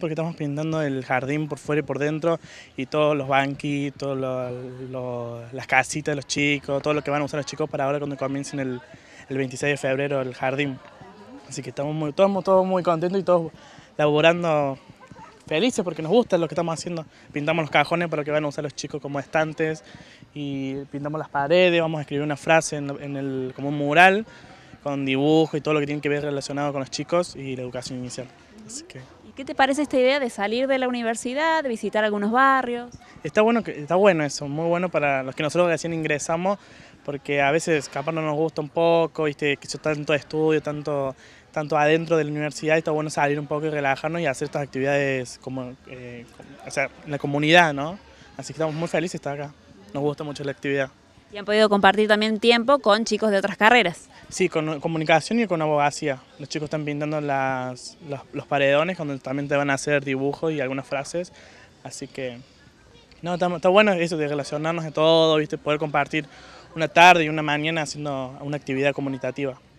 porque estamos pintando el jardín por fuera y por dentro y todos los banquitos, las casitas de los chicos, todo lo que van a usar los chicos para ahora cuando comiencen el, 26 de febrero el jardín. Así que estamos muy, todos, muy contentos y todos laborando felices porque nos gusta lo que estamos haciendo. Pintamos los cajones para que van a usar los chicos como estantes y pintamos las paredes, vamos a escribir una frase en, el, como un mural con dibujo y todo lo que tiene que ver relacionado con los chicos y la educación inicial. Así que qué te parece esta idea de salir de la universidad, de visitar algunos barrios? Está bueno, está bueno eso, muy bueno para los que nosotros recién ingresamos, porque a veces capaz no nos gusta un poco, ¿viste? que tanto estudio, tanto, tanto adentro de la universidad, está bueno salir un poco y relajarnos y hacer estas actividades como, eh, en la comunidad, ¿no? Así que estamos muy felices de estar acá, nos gusta mucho la actividad. Y han podido compartir también tiempo con chicos de otras carreras. Sí, con comunicación y con abogacía. Los chicos están pintando las, los, paredones, cuando también te van a hacer dibujos y algunas frases. Así que, no, está, bueno eso de relacionarnos de todo, ¿viste? poder compartir una tarde y una mañana haciendo una actividad comunitativa.